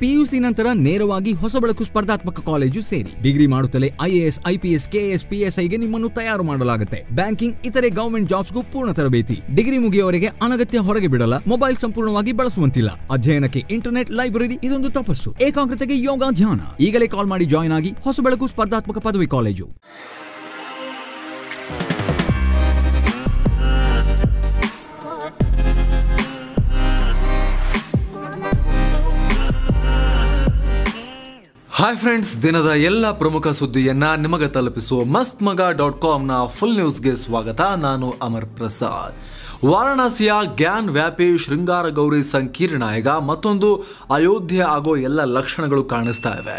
PUC ನಂತರ ನೇರವಾಗಿ ಹೊಸ ಬೆಳಕು ಸ್ಪರ್ಧಾತ್ಮಕ ಕಾಲೇಜು ಸೇರಿ ಡಿಗ್ರಿ ಮಾಡುತ್ತಲೇ ಐಎಎಸ್ ಐಪಿಎಸ್ ಕೆಎಸ್ ಪಿಎಸ್ಐಗೆ ನಿಮ್ಮನ್ನು ತಯಾರು ಮಾಡಲಾಗುತ್ತೆ ಬ್ಯಾಂಕಿಂಗ್ ಇತರೆ ಗವರ್ಮೆಂಟ್ ಜಾಬ್ಸ್ಗೂ ಪೂರ್ಣ ತರಬೇತಿ ಡಿಗ್ರಿ ಮುಗಿಯುವವರೆಗೆ ಅನಗತ್ಯ ಹೊರಗೆ ಬಿಡಲ್ಲ ಮೊಬೈಲ್ ಸಂಪೂರ್ಣವಾಗಿ ಬಳಸುವಂತಿಲ್ಲ ಅಧ್ಯಯನಕ್ಕೆ ಇಂಟರ್ನೆಟ್ ಲೈಬ್ರರಿ ಇದೊಂದು ತಪಸ್ಸು ಏಕಾಗ್ರತೆಗೆ ಯೋಗ ಧ್ಯಾನ ಈಗಲೇ ಕಾಲ್ ಮಾಡಿ ಜಾಯ್ನ್ ಆಗಿ ಹೊಸ ಬೆಳಕು ಸ್ಪರ್ಧಾತ್ಮಕ ಪದವಿ ಕಾಲೇಜು ಹಾಯ್ ಫ್ರೆಂಡ್ಸ್ ದಿನದ ಎಲ್ಲ ಪ್ರಮುಖ ಸುದ್ದಿಯನ್ನ ನಿಮಗೆ ತಲುಪಿಸುವ ಮಸ್ತ್ ಮಗ ಡಾಟ್ ಕಾಮ್ನ ಫುಲ್ ನ್ಯೂಸ್ಗೆ ಸ್ವಾಗತ ನಾನು ಅಮರ್ ಪ್ರಸಾದ್ ವಾರಣಾಸಿಯ ಗ್ಯಾನ್ ವ್ಯಾಪಿ ಶೃಂಗಾರ ಗೌರಿ ಸಂಕೀರ್ಣ ಈಗ ಮತ್ತೊಂದು ಅಯೋಧ್ಯೆ ಆಗೋ ಎಲ್ಲ ಲಕ್ಷಣಗಳು ಕಾಣಿಸ್ತಾ ಇವೆ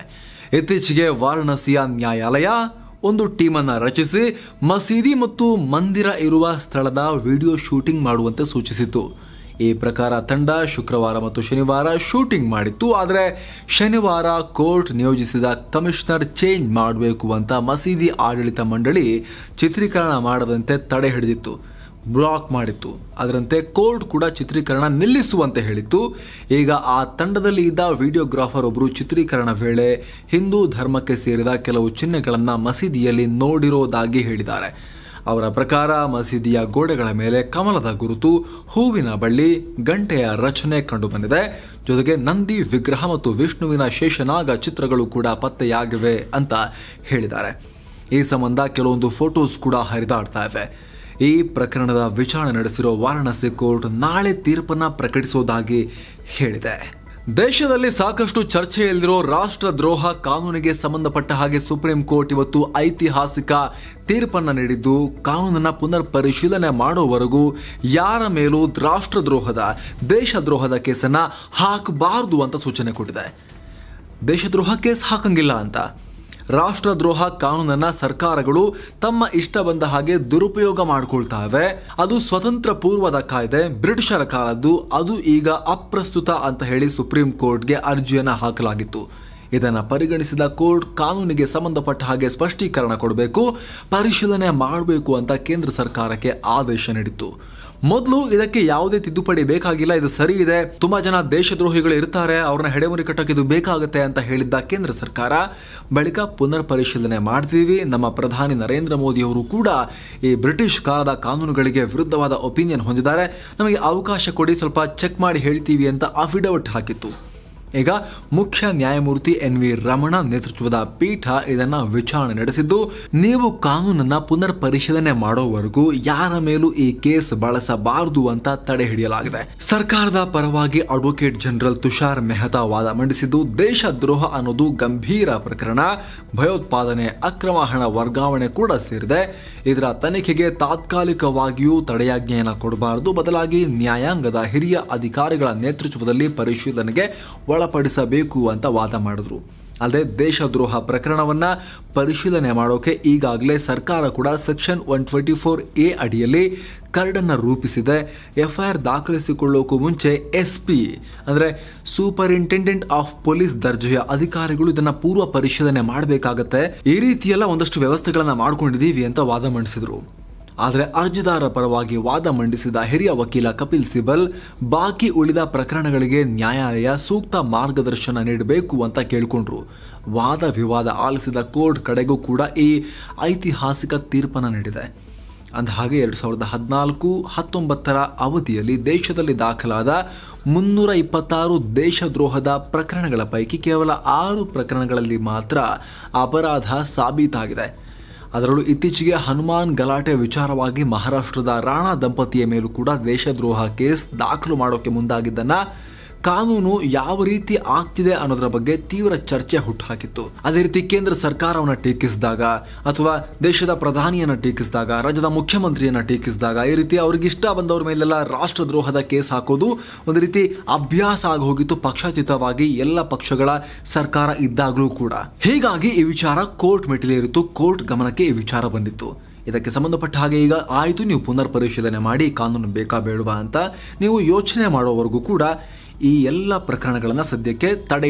ಇತ್ತೀಚೆಗೆ ವಾರಣಾಸಿಯ ನ್ಯಾಯಾಲಯ ಒಂದು ಟೀಮನ್ನು ರಚಿಸಿ ಮಸೀದಿ ಮತ್ತು ಮಂದಿರ ಇರುವ ಸ್ಥಳದ ವಿಡಿಯೋ ಶೂಟಿಂಗ್ ಮಾಡುವಂತೆ ಸೂಚಿಸಿತು ಈ ಪ್ರಕಾರ ತಂಡ ಶುಕ್ರವಾರ ಮತ್ತು ಶನಿವಾರ ಶೂಟಿಂಗ್ ಮಾಡಿತ್ತು ಆದರೆ ಶನಿವಾರ ಕೋರ್ಟ್ ನಿಯೋಜಿಸಿದ ಕಮಿಷನರ್ ಚೇಂಜ್ ಮಾಡಬೇಕು ಅಂತ ಮಸೀದಿ ಆಡಳಿತ ಮಂಡಳಿ ಚಿತ್ರೀಕರಣ ಮಾಡದಂತೆ ತಡೆ ಹಿಡಿದಿತ್ತು ಬ್ಲಾಕ್ ಮಾಡಿತ್ತು ಅದರಂತೆ ಕೋರ್ಟ್ ಕೂಡ ಚಿತ್ರೀಕರಣ ನಿಲ್ಲಿಸುವಂತೆ ಹೇಳಿತ್ತು ಈಗ ಆ ತಂಡದಲ್ಲಿ ಇದ್ದ ವಿಡಿಯೋಗ್ರಾಫರ್ ಒಬ್ಬರು ಚಿತ್ರೀಕರಣ ವೇಳೆ ಹಿಂದೂ ಧರ್ಮಕ್ಕೆ ಸೇರಿದ ಕೆಲವು ಚಿಹ್ನೆಗಳನ್ನು ಮಸೀದಿಯಲ್ಲಿ ನೋಡಿರೋದಾಗಿ ಹೇಳಿದ್ದಾರೆ ಅವರ ಪ್ರಕಾರ ಮಸೀದಿಯ ಗೋಡೆಗಳ ಮೇಲೆ ಕಮಲದ ಗುರುತು ಹೂವಿನ ಬಳ್ಳಿ ಗಂಟೆಯ ರಚನೆ ಕಂಡುಬಂದಿದೆ ಜೊತೆಗೆ ನಂದಿ ವಿಗ್ರಹ ಮತ್ತು ವಿಷ್ಣುವಿನ ಶೇಷನಾಗ ಚಿತ್ರಗಳು ಕೂಡ ಪತ್ತೆಯಾಗಿವೆ ಅಂತ ಹೇಳಿದ್ದಾರೆ ಈ ಸಂಬಂಧ ಕೆಲವೊಂದು ಫೋಟೋಸ್ ಕೂಡ ಹರಿದಾಡ್ತಾ ಇವೆ ಈ ಪ್ರಕರಣದ ವಿಚಾರಣೆ ನಡೆಸಿರೋ ವಾರಾಣಸಿ ಕೋರ್ಟ್ ನಾಳೆ ತೀರ್ಪನ್ನು ಪ್ರಕಟಿಸೋದಾಗಿ ಹೇಳಿದೆ ದೇಶದಲ್ಲಿ ಸಾಕಷ್ಟು ಚರ್ಚೆಯಲ್ಲಿರೋ ದ್ರೋಹ ಕಾನೂನಿಗೆ ಸಂಬಂಧಪಟ್ಟ ಹಾಗೆ ಸುಪ್ರೀಂ ಕೋರ್ಟ್ ಇವತ್ತು ಐತಿಹಾಸಿಕ ತೀರ್ಪನ್ನು ನೀಡಿದ್ದು ಕಾನೂನನ್ನು ಪುನರ್ ಪರಿಶೀಲನೆ ಮಾಡುವವರೆಗೂ ಯಾರ ಮೇಲೂ ರಾಷ್ಟ್ರದ್ರೋಹದ ದೇಶದ್ರೋಹದ ಕೇಸನ್ನು ಹಾಕಬಾರದು ಅಂತ ಸೂಚನೆ ಕೊಟ್ಟಿದೆ ದೇಶದ್ರೋಹ ಕೇಸ್ ಹಾಕಂಗಿಲ್ಲ ಅಂತ ರಾಷ್ಟ್ರದ್ರೋಹ ಕಾನೂನನ್ನ ಸರ್ಕಾರಗಳು ತಮ್ಮ ಇಷ್ಟ ಬಂದ ಹಾಗೆ ದುರುಪಯೋಗ ಮಾಡಿಕೊಳ್ತಾವೆ ಅದು ಸ್ವತಂತ್ರ ಪೂರ್ವದ ಕಾಯ್ದೆ ಬ್ರಿಟಿಷರ ಕಾಲದ್ದು ಅದು ಈಗ ಅಪ್ರಸ್ತುತ ಅಂತ ಹೇಳಿ ಸುಪ್ರೀಂ ಕೋರ್ಟ್ಗೆ ಅರ್ಜಿಯನ್ನ ಹಾಕಲಾಗಿತ್ತು ಇದನ್ನು ಪರಿಗಣಿಸಿದ ಕೋರ್ಟ್ ಕಾನೂನಿಗೆ ಸಂಬಂಧಪಟ್ಟ ಹಾಗೆ ಸ್ಪಷ್ಟೀಕರಣ ಕೊಡಬೇಕು ಪರಿಶೀಲನೆ ಮಾಡಬೇಕು ಅಂತ ಕೇಂದ್ರ ಸರ್ಕಾರಕ್ಕೆ ಆದೇಶ ನೀಡಿತ್ತು ಮೊದಲು ಇದಕ್ಕೆ ಯಾವುದೇ ತಿದ್ದುಪಡಿ ಬೇಕಾಗಿಲ್ಲ ಇದು ಸರಿ ಇದೆ ತುಂಬಾ ಜನ ದೇಶದ್ರೋಹಿಗಳು ಇರ್ತಾರೆ ಅವ್ರನ್ನ ಹೆಡೆಮುರಿ ಕಟ್ಟಕ್ಕೆ ಇದು ಬೇಕಾಗುತ್ತೆ ಅಂತ ಹೇಳಿದ್ದ ಕೇಂದ್ರ ಸರ್ಕಾರ ಬಳಿಕ ಪುನರ್ ಪರಿಶೀಲನೆ ಮಾಡ್ತೀವಿ ನಮ್ಮ ಪ್ರಧಾನಿ ನರೇಂದ್ರ ಮೋದಿ ಅವರು ಕೂಡ ಈ ಬ್ರಿಟಿಷ್ ಕಾಲದ ಕಾನೂನುಗಳಿಗೆ ವಿರುದ್ಧವಾದ ಒಪಿನಿಯನ್ ಹೊಂದಿದ್ದಾರೆ ನಮಗೆ ಅವಕಾಶ ಕೊಡಿ ಸ್ವಲ್ಪ ಚೆಕ್ ಮಾಡಿ ಹೇಳ್ತೀವಿ ಅಂತ ಅಫಿಡವಿಟ್ ಹಾಕಿತ್ತು ಈಗ ಮುಖ್ಯ ನ್ಯಾಯಮೂರ್ತಿ ಎನ್ ವಿ ರಮಣ ನೇತೃತ್ವದ ಪೀಠ ಇದನ್ನ ವಿಚಾರಣೆ ನಡೆಸಿದ್ದು ನೀವು ಕಾನೂನನ್ನ ಪುನರ್ ಪರಿಶೀಲನೆ ಮಾಡೋವರೆಗೂ ಯಾರ ಮೇಲೂ ಈ ಕೇಸ್ ಬಳಸಬಾರದು ಅಂತ ತಡೆ ಹಿಡಿಯಲಾಗಿದೆ ಸರ್ಕಾರದ ಪರವಾಗಿ ಅಡ್ವೊಕೇಟ್ ಜನರಲ್ ತುಷಾರ್ ಮೆಹ್ತಾ ವಾದ ಮಂಡಿಸಿದ್ದು ದೇಶ ದ್ರೋಹ ಅನ್ನೋದು ಗಂಭೀರ ಪ್ರಕರಣ ಭಯೋತ್ಪಾದನೆ ಅಕ್ರಮ ಹಣ ವರ್ಗಾವಣೆ ಕೂಡ ಸೇರಿದೆ ಇದರ ತನಿಖೆಗೆ ತಾತ್ಕಾಲಿಕವಾಗಿಯೂ ತಡೆಯಾಜ್ಞೆಯನ್ನು ಕೊಡಬಾರದು ಬದಲಾಗಿ ನ್ಯಾಯಾಂಗದ ಹಿರಿಯ ಅಧಿಕಾರಿಗಳ ನೇತೃತ್ವದಲ್ಲಿ ಪರಿಶೀಲನೆಗೆ ಒಳ ಪಡಿಸಬೇಕು ಅಂತ ವಾದ ಮಾಡಿದ್ರು ಅಲ್ಲದೆ ದೇಶದ್ರೋಹ ಪ್ರಕರಣವನ್ನ ಪರಿಶೀಲನೆ ಮಾಡೋಕೆ ಈಗಾಗಲೇ ಸರ್ಕಾರ ಕೂಡ section one twenty four A ಅಡಿಯಲ್ಲಿ ಕರಡನ್ನು ರೂಪಿಸಿದೆ ಎಫ್ಐಆರ್ ದಾಖಲಿಸಿಕೊಳ್ಳೋಕ್ಕೂ ಮುಂಚೆ ಎಸ್ ಪಿ ಅಂದರೆ ಸೂಪರಿಂಟೆಂಡೆಂಟ್ ಆಫ್ ಪೊಲೀಸ್ ದರ್ಜೆಯ ಅಧಿಕಾರಿಗಳು ಇದನ್ನು ಪೂರ್ವ ಪರಿಶೀಲನೆ ಮಾಡಬೇಕಾಗತ್ತೆ ಈ ರೀತಿಯೆಲ್ಲ ಒಂದಷ್ಟು ವ್ಯವಸ್ಥೆಗಳನ್ನು ಮಾಡ್ಕೊಂಡಿದ್ದೀವಿ ಅಂತ ವಾದ ಮಂಡಿಸಿದರು ಆದರೆ ಅರ್ಜಿದಾರ ಪರವಾಗಿ ವಾದ ಮಂಡಿಸಿದ ಹಿರಿಯ ವಕೀಲ ಕಪಿಲ್ ಸಿಬಲ್ ಬಾಕಿ ಉಳಿದ ಪ್ರಕರಣಗಳಿಗೆ ನ್ಯಾಯಾಲಯ ಸೂಕ್ತ ಮಾರ್ಗದರ್ಶನ ನೀಡಬೇಕು ಅಂತ ಕೇಳಿಕೊಂಡ್ರು ವಾದ ವಿವಾದ ಆಲಿಸಿದ ಕೋರ್ಟ್ ಕಡೆಗೂ ಕೂಡ ಈ ಐತಿಹಾಸಿಕ ತೀರ್ಪನ್ನು ನೀಡಿದೆ ಅಂದಹಾಗೆ ಎರಡು ಸಾವಿರದ ಹದಿನಾಲ್ಕು ಹತ್ತೊಂಬತ್ತರ ಅವಧಿಯಲ್ಲಿ ದೇಶದಲ್ಲಿ ದಾಖಲಾದ ಮುನ್ನೂರ ಇಪ್ಪತ್ತಾರು ದೇಶದ್ರೋಹದ ಪ್ರಕರಣಗಳ ಪೈಕಿ ಕೇವಲ ಆರು ಪ್ರಕರಣಗಳಲ್ಲಿ ಮಾತ್ರ ಅಪರಾಧ ಸಾಬೀತಾಗಿದೆ ಅದರಲ್ಲೂ ಇತ್ತೀಚೆಗೆ ಹನುಮಾನ್ ಗಲಾಟೆ ವಿಚಾರವಾಗಿ ಮಹಾರಾಷ್ಟ್ರದ ರಾಣಾ ದಂಪತಿಯ ಮೇಲೂ ಕೂಡ ದೇಶದ್ರೋಹ ಕೇಸ್ ದಾಖಲು ಮಾಡೋಕೆ ಮುಂದಾಗಿದ್ದನ್ನ ಕಾನೂನು ಯಾವ ರೀತಿ ಆಗ್ತಿದೆ ಅನ್ನೋದರ ಬಗ್ಗೆ ತೀವ್ರ ಚರ್ಚೆ ಹುಟ್ಟುಹಾಕಿತ್ತು ಅದೇ ರೀತಿ ಕೇಂದ್ರ ಸರ್ಕಾರವನ್ನ ಟೀಕಿಸಿದಾಗ ಅಥವಾ ದೇಶದ ಪ್ರಧಾನಿಯನ್ನ ಟೀಕಿಸಿದಾಗ ರಾಜ್ಯದ ಮುಖ್ಯಮಂತ್ರಿಯನ್ನ ಟೀಕಿಸಿದಾಗ ಈ ರೀತಿ ಅವ್ರಿಗೆ ಇಷ್ಟ ಬಂದವ್ರ ಮೇಲೆಲ್ಲ ರಾಷ್ಟ್ರದ್ರೋಹದ ಕೇಸ್ ಹಾಕೋದು ಒಂದು ರೀತಿ ಅಭ್ಯಾಸ ಆಗೋಗಿತ್ತು ಹೋಗಿತ್ತು ಪಕ್ಷಾತೀತವಾಗಿ ಎಲ್ಲ ಪಕ್ಷಗಳ ಸರ್ಕಾರ ಇದ್ದಾಗಲೂ ಕೂಡ ಹೀಗಾಗಿ ಈ ವಿಚಾರ ಕೋರ್ಟ್ ಮೆಟ್ಟಿಲೇರಿತ್ತು ಕೋರ್ಟ್ ಗಮನಕ್ಕೆ ಈ ವಿಚಾರ ಬಂದಿತ್ತು ಇದಕ್ಕೆ ಸಂಬಂಧಪಟ್ಟ ಹಾಗೆ ಈಗ ಆಯಿತು ನೀವು ಪುನರ್ ಪರಿಶೀಲನೆ ಮಾಡಿ ಕಾನೂನು ಬೇಕಾ ಬೇಡವಾ ಅಂತ ನೀವು ಯೋಚನೆ ಮಾಡೋವರೆಗೂ ಕೂಡ ಈ ಎಲ್ಲ ಪ್ರಕರಣಗಳನ್ನು ಸದ್ಯಕ್ಕೆ ತಡೆ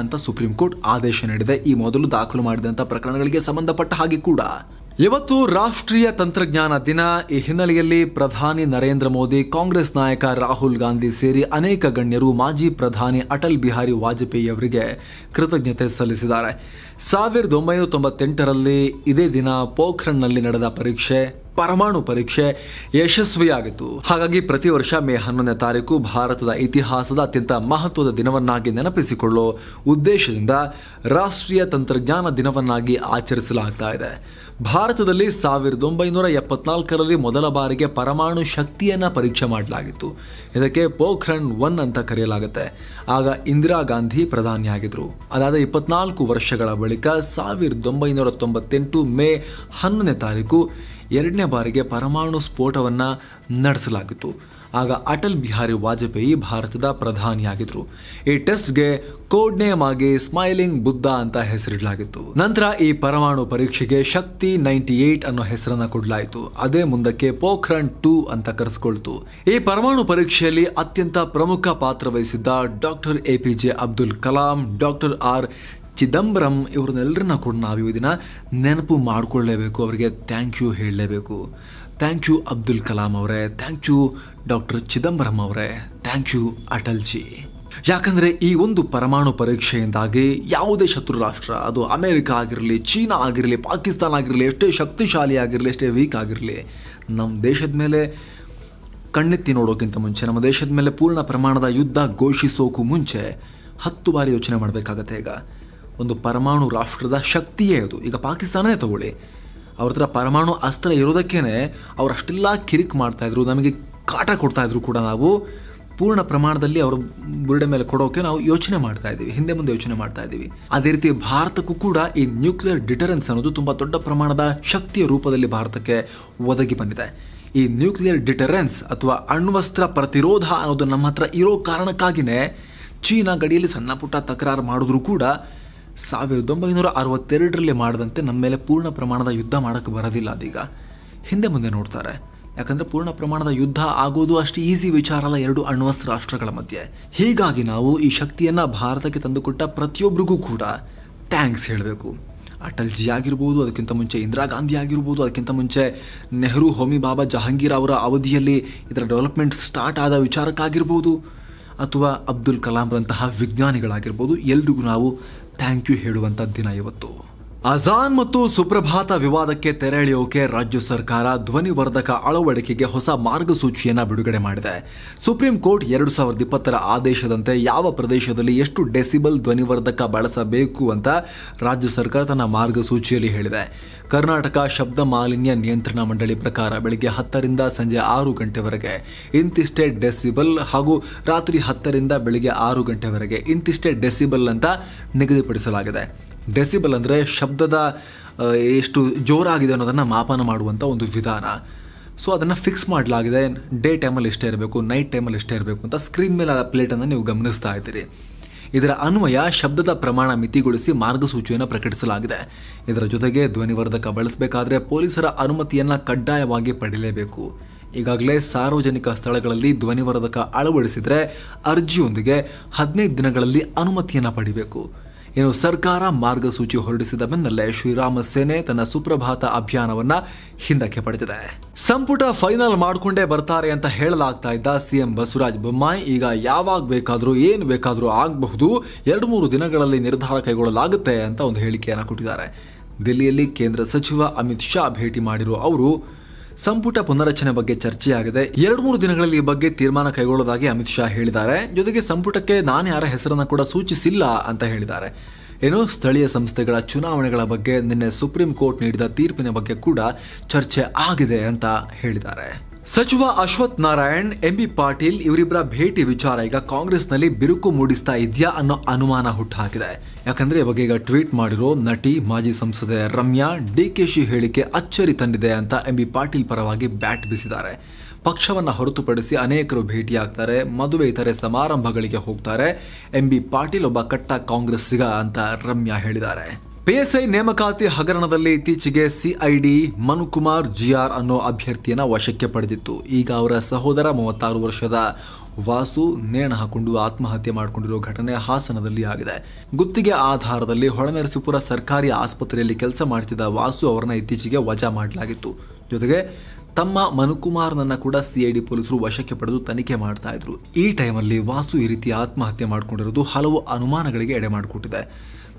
ಅಂತ ಸುಪ್ರೀಂ ಕೋರ್ಟ್ ಆದೇಶ ನೀಡಿದೆ ಈ ಮೊದಲು ದಾಖಲು ಮಾಡಿದಂಥ ಪ್ರಕರಣಗಳಿಗೆ ಸಂಬಂಧಪಟ್ಟ ಹಾಗೆ ಕೂಡ ಇವತ್ತು ರಾಷ್ಟ್ರೀಯ ತಂತ್ರಜ್ಞಾನ ದಿನ ಈ ಹಿನ್ನೆಲೆಯಲ್ಲಿ ಪ್ರಧಾನಿ ನರೇಂದ್ರ ಮೋದಿ ಕಾಂಗ್ರೆಸ್ ನಾಯಕ ರಾಹುಲ್ ಗಾಂಧಿ ಸೇರಿ ಅನೇಕ ಗಣ್ಯರು ಮಾಜಿ ಪ್ರಧಾನಿ ಅಟಲ್ ಬಿಹಾರಿ ವಾಜಪೇಯಿ ಅವರಿಗೆ ಕೃತಜ್ಞತೆ ಸಲ್ಲಿಸಿದ್ದಾರೆ ಸಾವಿರದ ಒಂಬೈನೂರ ತೊಂಬತ್ತೆಂಟರಲ್ಲಿ ಇದೇ ದಿನ ಪೋಖ್ರಣ್ನಲ್ಲಿ ನಡೆದ ಪರೀಕ್ಷೆ ಪರಮಾಣು ಪರೀಕ್ಷೆ ಯಶಸ್ವಿಯಾಗಿತ್ತು ಹಾಗಾಗಿ ಪ್ರತಿ ವರ್ಷ ಮೇ ಹನ್ನೊಂದನೇ ತಾರೀಕು ಭಾರತದ ಇತಿಹಾಸದ ಅತ್ಯಂತ ಮಹತ್ವದ ದಿನವನ್ನಾಗಿ ನೆನಪಿಸಿಕೊಳ್ಳೋ ಉದ್ದೇಶದಿಂದ ರಾಷ್ಟ್ರೀಯ ತಂತ್ರಜ್ಞಾನ ದಿನವನ್ನಾಗಿ ಆಚರಿಸಲಾಗ್ತಾ ಇದೆ ಭಾರತದಲ್ಲಿ ಸಾವಿರದ ಒಂಬೈನೂರ ಎಪ್ಪತ್ನಾಲ್ಕರಲ್ಲಿ ಮೊದಲ ಬಾರಿಗೆ ಪರಮಾಣು ಶಕ್ತಿಯನ್ನು ಪರೀಕ್ಷೆ ಮಾಡಲಾಗಿತ್ತು ಇದಕ್ಕೆ ಪೋಖ್ರನ್ ಒನ್ ಅಂತ ಕರೆಯಲಾಗುತ್ತೆ ಆಗ ಇಂದಿರಾ ಗಾಂಧಿ ಪ್ರಧಾನಿಯಾಗಿದ್ದರು ಅದಾದ ಇಪ್ಪತ್ನಾಲ್ಕು ವರ್ಷಗಳ ಬಳಿಕ ಸಾವಿರದ ಒಂಬೈನೂರ ತೊಂಬತ್ತೆಂಟು ಮೇ ಹನ್ನೊಂದನೇ ತಾರೀಕು ಎರಡನೇ ಬಾರಿಗೆ ಪರಮಾಣು ಸ್ಫೋಟವನ್ನು ನಡೆಸಲಾಗಿತ್ತು ಆಗ ಅಟಲ್ ಬಿಹಾರಿ ವಾಜಪೇಯಿ ಭಾರತದ ಪ್ರಧಾನಿಯಾಗಿದ್ದರು ಈ ಟೆಸ್ಟ್ಗೆ ಕೋಡ್ ನೇಮ್ ಆಗಿ ಸ್ಮೈಲಿಂಗ್ ಬುದ್ಧ ಅಂತ ಹೆಸರಿಡಲಾಗಿತ್ತು ನಂತರ ಈ ಪರಮಾಣು ಪರೀಕ್ಷೆಗೆ ಶಕ್ತಿ ನೈಂಟಿ ಏಟ್ ಅನ್ನೋ ಹೆಸರನ್ನ ಕೊಡಲಾಯಿತು ಅದೇ ಮುಂದಕ್ಕೆ ಪೋಖ್ರನ್ ಟೂ ಅಂತ ಕರೆಸಿಕೊಳ್ತು ಈ ಪರಮಾಣು ಪರೀಕ್ಷೆಯಲ್ಲಿ ಅತ್ಯಂತ ಪ್ರಮುಖ ಪಾತ್ರ ವಹಿಸಿದ್ದ doctor A P J Abdul Kalam doctor R Chidambaram ಇವ್ರನ್ನೆಲ್ಲರನ್ನ ಕೂಡ ನಾವು ಇವ ದಿನ ನೆನಪು ಮಾಡಿಕೊಳ್ಳೇಬೇಕು ಅವರಿಗೆ ಥ್ಯಾಂಕ್ ಯು ಹೇಳಲೇಬೇಕು ಥ್ಯಾಂಕ್ ಯು ಅಬ್ದುಲ್ ಕಲಾಂ ಅವರೇ ಥ್ಯಾಂಕ್ ಯು ಡಾಕ್ಟರ್ ಚಿದಂಬರಂ ಅವರೇ ಥ್ಯಾಂಕ್ ಯು ಅಟಲ್ಜಿ ಯಾಕಂದರೆ ಈ ಒಂದು ಪರಮಾಣು ಪರೀಕ್ಷೆಯಿಂದಾಗಿ ಯಾವುದೇ ಶತ್ರು ರಾಷ್ಟ್ರ ಅದು ಅಮೆರಿಕ ಆಗಿರಲಿ ಚೀನಾ ಆಗಿರಲಿ ಪಾಕಿಸ್ತಾನ ಆಗಿರಲಿ ಎಷ್ಟೇ ಶಕ್ತಿಶಾಲಿ ಆಗಿರಲಿ ಎಷ್ಟೇ ವೀಕ್ ಆಗಿರಲಿ ನಮ್ಮ ದೇಶದ ಮೇಲೆ ಕಣ್ಣೆತ್ತಿ ನೋಡೋಕ್ಕಿಂತ ಮುಂಚೆ ನಮ್ಮ ದೇಶದ ಮೇಲೆ ಪೂರ್ಣ ಪ್ರಮಾಣದ ಯುದ್ಧ ಘೋಷಿಸೋಕು ಮುಂಚೆ ಹತ್ತು ಬಾರಿ ಯೋಚನೆ ಮಾಡಬೇಕಾಗತ್ತೆ ಈಗ ಒಂದು ಪರಮಾಣು ರಾಷ್ಟ್ರದ ಶಕ್ತಿಯೇ ಅದು ಈಗ ಪಾಕಿಸ್ತಾನನೇ ತಗೊಳ್ಳಿ ಅವ್ರ ಹತ್ರ ಪರಮಾಣು ಅಸ್ತ್ರ ಇರೋದಕ್ಕೇ ಅವರಷ್ಟೆಲ್ಲ ಕಿರಿಕ್ ಕಿರಿಕ್ ಮಾಡ್ತಾಯಿದ್ರು ನಮಗೆ ಕಾಟ ಕೊಡ್ತಾಯಿದ್ರು ಕೂಡ ನಾವು ಪೂರ್ಣ ಪ್ರಮಾಣದಲ್ಲಿ ಅವರ ಬುರುಡೆ ಮೇಲೆ ಕೊಡೋಕೆ ನಾವು ಯೋಚನೆ ಮಾಡ್ತಾ ಇದ್ದೀವಿ ಹಿಂದೆ ಮುಂದೆ ಯೋಚನೆ ಮಾಡ್ತಾ ಇದ್ದೀವಿ ಅದೇ ರೀತಿ ಭಾರತಕ್ಕೂ ಕೂಡ ಈ ನ್ಯೂಕ್ಲಿಯರ್ ಡಿಟರೆನ್ಸ್ ಅನ್ನೋದು ತುಂಬ ದೊಡ್ಡ ಪ್ರಮಾಣದ ಶಕ್ತಿಯ ರೂಪದಲ್ಲಿ ಭಾರತಕ್ಕೆ ಒದಗಿ ಬಂದಿದೆ ಈ ನ್ಯೂಕ್ಲಿಯರ್ ಡಿಟರೆನ್ಸ್ ಅಥವಾ ಅಣ್ವಸ್ತ್ರ ಪ್ರತಿರೋಧ ಅನ್ನೋದು ನಮ್ಮ ಹತ್ರ ಇರೋ ಕಾರಣಕ್ಕಾಗಿನೇ ಚೀನಾ ಗಡಿಯಲ್ಲಿ ಸಣ್ಣ ಪುಟ್ಟ ತಕರಾರು ಮಾಡಿದ್ರು ಕೂಡ ಸಾವಿರದ ಒಂಬೈನೂರ ಅರವತ್ತೆರಡರಲ್ಲಿ ಮಾಡದಂತೆ ನಮ್ಮ ಮೇಲೆ ಪೂರ್ಣ ಪ್ರಮಾಣದ ಯುದ್ಧ ಮಾಡೋಕ್ಕೆ ಬರೋದಿಲ್ಲ ಅದೀಗ ಹಿಂದೆ ಮುಂದೆ ನೋಡ್ತಾರೆ ಯಾಕಂದರೆ ಪೂರ್ಣ ಪ್ರಮಾಣದ ಯುದ್ಧ ಆಗೋದು ಅಷ್ಟು ಈಸಿ ವಿಚಾರ ಅಲ್ಲ ಎರಡು ಅಣ್ವಸ್ತ್ರ ರಾಷ್ಟ್ರಗಳ ಮಧ್ಯೆ ಹೀಗಾಗಿ ನಾವು ಈ ಶಕ್ತಿಯನ್ನು ಭಾರತಕ್ಕೆ ತಂದುಕೊಟ್ಟ ಪ್ರತಿಯೊಬ್ಬರಿಗೂ ಕೂಡ ಥ್ಯಾಂಕ್ಸ್ ಹೇಳಬೇಕು ಅಟಲ್ ಜಿ ಆಗಿರ್ಬೋದು ಅದಕ್ಕಿಂತ ಮುಂಚೆ ಇಂದಿರಾ ಗಾಂಧಿ ಆಗಿರ್ಬೋದು ಅದಕ್ಕಿಂತ ಮುಂಚೆ ನೆಹರು ಹೋಮಿ ಬಾಬಾ ಜಹಾಂಗೀರ್ ಅವರ ಅವಧಿಯಲ್ಲಿ ಇದರ ಡೆವಲಪ್ಮೆಂಟ್ ಸ್ಟಾರ್ಟ್ ಆದ ವಿಚಾರಕ್ಕಾಗಿರ್ಬೋದು ಅಥವಾ ಅಬ್ದುಲ್ ಕಲಾಂರಂತಹ ವಿಜ್ಞಾನಿಗಳಾಗಿರ್ಬೋದು ಎಲ್ರಿಗೂ ನಾವು ಥ್ಯಾಂಕ್ ಯು ಹೇಳುವಂಥ ದಿನ ಇವತ್ತು ಅಜಾನ್ ಮತ್ತು ಸುಪ್ರಭಾತ ವಿವಾದಕ್ಕೆ ತೆರೆ ಎಳೆಯೋಕೆ ರಾಜ್ಯ ಸರ್ಕಾರ ಧ್ವನಿವರ್ಧಕ ಅಳವಡಿಕೆಗೆ ಹೊಸ ಮಾರ್ಗಸೂಚಿಯನ್ನು ಬಿಡುಗಡೆ ಮಾಡಿದೆ ಸುಪ್ರೀಂ ಕೋರ್ಟ್ ಎರಡು ಸಾವಿರದ ಇಪ್ಪತ್ತರ ಆದೇಶದಂತೆ ಯಾವ ಪ್ರದೇಶದಲ್ಲಿ ಎಷ್ಟು ಡೆಸಿಬಲ್ ಧ್ವನಿವರ್ಧಕ ಬಳಸಬೇಕು ಅಂತ ರಾಜ್ಯ ಸರ್ಕಾರ ತನ್ನ ಮಾರ್ಗಸೂಚಿಯಲ್ಲಿ ಹೇಳಿದೆ ಕರ್ನಾಟಕ ಶಬ್ದ ಮಾಲಿನ್ಯ ನಿಯಂತ್ರಣ ಮಂಡಳಿ ಪ್ರಕಾರ ಬೆಳಿಗ್ಗೆ ಹತ್ತರಿಂದ ಸಂಜೆ ಆರು ಗಂಟೆವರೆಗೆ ಇಂತಿಷ್ಟೇ ಡೆಸಿಬಲ್ ಹಾಗೂ ರಾತ್ರಿ ಹತ್ತರಿಂದ ಬೆಳಿಗ್ಗೆ ಆರು ಗಂಟೆವರೆಗೆ ಇಂತಿಷ್ಟೇ ಡೆಸಿಬಲ್ ಅಂತ ನಿಗದಿಪಡಿಸಲಾಗಿದೆ ಡೆಸಿಬಲ್ ಅಂದರೆ ಶಬ್ದದ ಎಷ್ಟು ಜೋರಾಗಿದೆ ಅನ್ನೋದನ್ನು ಮಾಪನ ಮಾಡುವಂಥ ಒಂದು ವಿಧಾನ ಸೊ ಅದನ್ನು ಫಿಕ್ಸ್ ಮಾಡಲಾಗಿದೆ ಡೇ ಟೈಮಲ್ಲಿ ಇಷ್ಟೇ ಇರಬೇಕು ನೈಟ್ ಟೈಮಲ್ಲಿ ಇಷ್ಟೇ ಇರಬೇಕು ಅಂತ ಸ್ಕ್ರೀನ್ ಮೇಲೆ ಆ ಪ್ಲೇಟನ್ನು ನೀವು ಗಮನಿಸ್ತಾ ಇದ್ದೀರಿ ಇದರ ಅನ್ವಯ ಶಬ್ದದ ಪ್ರಮಾಣ ಮಿತಿಗೊಳಿಸಿ ಮಾರ್ಗಸೂಚಿಯನ್ನು ಪ್ರಕಟಿಸಲಾಗಿದೆ ಇದರ ಜೊತೆಗೆ ಧ್ವನಿವರ್ಧಕ ಬಳಸಬೇಕಾದ್ರೆ ಪೊಲೀಸರ ಅನುಮತಿಯನ್ನು ಕಡ್ಡಾಯವಾಗಿ ಪಡೆಯಲೇಬೇಕು ಈಗಾಗಲೇ ಸಾರ್ವಜನಿಕ ಸ್ಥಳಗಳಲ್ಲಿ ಧ್ವನಿವರ್ಧಕ ಅಳವಡಿಸಿದರೆ ಅರ್ಜಿಯೊಂದಿಗೆ ಹದಿನೈದು ದಿನಗಳಲ್ಲಿ ಅನುಮತಿಯನ್ನು ಪಡಿಬೇಕು ಇನ್ನು ಸರ್ಕಾರ ಮಾರ್ಗಸೂಚಿ ಹೊರಡಿಸಿದ ಬೆನ್ನಲ್ಲೇ ಶ್ರೀರಾಮ ಸೇನೆ ತನ್ನ ಸುಪ್ರಭಾತ ಅಭಿಯಾನವನ್ನ ಹಿಂದಕ್ಕೆ ಪಡೆದಿದೆ ಸಂಪುಟ ಫೈನಲ್ ಮಾಡಿಕೊಂಡೇ ಬರ್ತಾರೆ ಅಂತ ಹೇಳಲಾಗ್ತಾ ಇದ್ದ ಸಿಎಂ ಬಸವರಾಜ ಬೊಮ್ಮಾಯಿ ಈಗ ಯಾವಾಗ ಬೇಕಾದರೂ ಏನು ಬೇಕಾದರೂ ಆಗಬಹುದು ಎರಡು ಮೂರು ದಿನಗಳಲ್ಲಿ ನಿರ್ಧಾರ ಕೈಗೊಳ್ಳಲಾಗುತ್ತೆ ಅಂತ ಒಂದು ಹೇಳಿಕೆಯನ್ನು ಕೊಟ್ಟಿದ್ದಾರೆ ದಿಲ್ಲಿಯಲ್ಲಿ ಕೇಂದ್ರ ಸಚಿವ ಅಮಿತ್ ಶಾ ಭೇಟಿ ಮಾಡಿರುವ ಅವರು ಸಂಪುಟ ಪುನರಚನೆ ಬಗ್ಗೆ ಚರ್ಚೆಯಾಗಿದೆ ಎರಡು ಮೂರು ದಿನಗಳಲ್ಲಿ ಈ ಬಗ್ಗೆ ತೀರ್ಮಾನ ಕೈಗೊಳ್ಳೋದಾಗಿ ಅಮಿತ್ ಶಾ ಹೇಳಿದ್ದಾರೆ ಜೊತೆಗೆ ಸಂಪುಟಕ್ಕೆ ನಾನು ಯಾರ ಹೆಸರನ್ನು ಕೂಡ ಸೂಚಿಸಿಲ್ಲ ಅಂತ ಹೇಳಿದ್ದಾರೆ ಏನೋ ಸ್ಥಳೀಯ ಸಂಸ್ಥೆಗಳ ಚುನಾವಣೆಗಳ ಬಗ್ಗೆ ನಿನ್ನೆ ಸುಪ್ರೀಂ ಕೋರ್ಟ್ ನೀಡಿದ ತೀರ್ಪಿನ ಬಗ್ಗೆ ಕೂಡ ಚರ್ಚೆ ಆಗಿದೆ ಅಂತ ಹೇಳಿದ್ದಾರೆ ಸಚಿವ ಅಶ್ವಥ್ ನಾರಾಯಣ್ ಎಂಬಿ ಪಾಟೀಲ್ ಇವರಿಬ್ಬರ ಭೇಟಿ ವಿಚಾರ ಈಗ ಕಾಂಗ್ರೆಸ್ನಲ್ಲಿ ಬಿರುಕು ಮೂಡಿಸ್ತಾ ಇದೆಯಾ ಅನ್ನೋ ಅನುಮಾನ ಹುಟ್ಟುಹಾಕಿದೆ ಯಾಕಂದ್ರೆ ಈ ಬಗ್ಗೆ ಈಗ ಟ್ವೀಟ್ ಮಾಡಿರೋ ನಟಿ ಮಾಜಿ ಸಂಸದೆ ರಮ್ಯಾ ಡಿ ಕೆ ಶಿ ಹೇಳಿಕೆ ಅಚ್ಚರಿ ತಂದಿದೆ ಅಂತ ಎಂಬಿ ಪಾಟೀಲ್ ಪರವಾಗಿ ಬ್ಯಾಟ್ ಬೀಸಿದ್ದಾರೆ ಪಕ್ಷವನ್ನು ಹೊರತುಪಡಿಸಿ ಅನೇಕರು ಭೇಟಿಯಾಗ್ತಾರೆ ಮದುವೆ ಇತರೆ ಸಮಾರಂಭಗಳಿಗೆ ಹೋಗ್ತಾರೆ ಎಂ ಬಿ ಪಾಟೀಲ್ ಒಬ್ಬ ಕಟ್ಟ ಕಾಂಗ್ರೆಸ್ಸಿಗ ಅಂತ ರಮ್ಯಾ ಹೇಳಿದ್ದಾರೆ ಪಿಎಸ್ಐ ನೇಮಕಾತಿ ಹಗರಣದಲ್ಲಿ ಇತ್ತೀಚೆಗೆ ಸಿಐಡಿ ಮನುಕುಮಾರ್ ಜಿಆರ್ ಅನ್ನೋ ಅಭ್ಯರ್ಥಿಯನ್ನು ವಶಕ್ಕೆ ಪಡೆದಿತ್ತು ಈಗ ಅವರ ಸಹೋದರ ಮೂವತ್ತಾರು ವರ್ಷದ ವಾಸು ನೇಣ ಹಾಕೊಂಡು ಆತ್ಮಹತ್ಯೆ ಮಾಡಿಕೊಂಡಿರುವ ಘಟನೆ ಹಾಸನದಲ್ಲಿ ಆಗಿದೆ ಗುತ್ತಿಗೆ ಆಧಾರದಲ್ಲಿ ಹೊಳೆನರಸೀಪುರ ಸರ್ಕಾರಿ ಆಸ್ಪತ್ರೆಯಲ್ಲಿ ಕೆಲಸ ಮಾಡುತ್ತಿದ್ದ ವಾಸು ಅವರನ್ನ ಇತ್ತೀಚೆಗೆ ವಜಾ ಮಾಡಲಾಗಿತ್ತು ಜೊತೆಗೆ ತಮ್ಮ ಮನುಕುಮಾರ್ನನ್ನ ಕೂಡ ಸಿಐಡಿ ಪೊಲೀಸರು ವಶಕ್ಕೆ ಪಡೆದು ತನಿಖೆ ಮಾಡ್ತಾ ಇದ್ರು ಈ ಟೈಮಲ್ಲಿ ವಾಸು ಈ ರೀತಿ ಆತ್ಮಹತ್ಯೆ ಮಾಡಿಕೊಂಡಿರೋದು ಹಲವು ಅನುಮಾನಗಳಿಗೆ ಎಡೆ ಮಾಡಿಕೊಟ್ಟಿದೆ